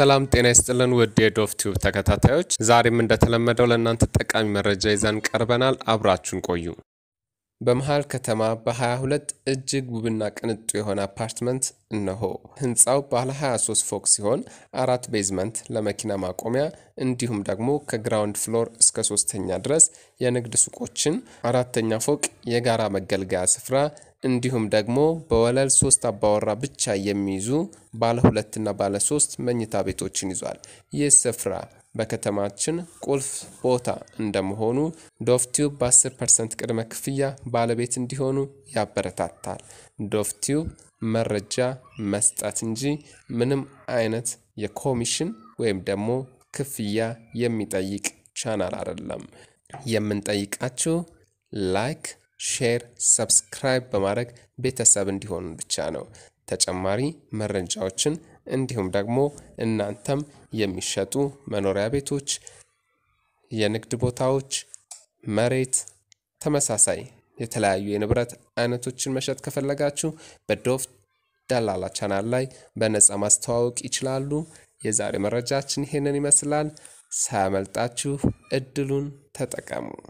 ሰላም ጤና ይስጥልን ውድ የዶፍ ቲዩብ ተከታታዮች፣ ዛሬም እንደተለመደው ለእናንተ ጠቃሚ መረጃ ይዘን ቀርበናል። አብራችሁን ቆዩ። በመሃል ከተማ በ22 እጅግ ውብና ቅንጡ የሆነ አፓርትመንት እነሆ። ህንፃው ባለ 23 ፎቅ ሲሆን አራት ቤዝመንት ለመኪና ማቆሚያ እንዲሁም ደግሞ ከግራውንድ ፍሎር እስከ ሶስተኛ ድረስ የንግድ ሱቆችን፣ አራተኛ ፎቅ የጋራ መገልገያ ስፍራ እንዲሁም ደግሞ በወለል ሶስት አባወራ ብቻ የሚይዙ ባለ ሁለትና ባለ ሶስት መኝታ ቤቶችን ይዟል። ይህ ስፍራ በከተማችን ቁልፍ ቦታ እንደመሆኑ ዶቭቲዩብ በ10 ፐርሰንት ቅድመ ክፍያ ባለቤት እንዲሆኑ ያበረታታል። ዶቭቲዩብ መረጃ መስጠት እንጂ ምንም አይነት የኮሚሽን ወይም ደግሞ ክፍያ የሚጠይቅ ቻናል አይደለም። የምንጠይቃችሁ ላይክ ሼር፣ ሰብስክራይብ በማድረግ ቤተሰብ እንዲሆኑ ብቻ ነው። ተጨማሪ መረጃዎችን እንዲሁም ደግሞ እናንተም የሚሸጡ መኖሪያ ቤቶች፣ የንግድ ቦታዎች፣ መሬት ተመሳሳይ የተለያዩ የንብረት አይነቶችን መሸጥ ከፈለጋችሁ በዶፍ ደላላ ቻናል ላይ በነፃ ማስተዋወቅ ይችላሉ። የዛሬ መረጃችን ይሄንን ይመስላል። ሳያመልጣችሁ እድሉን ተጠቀሙ።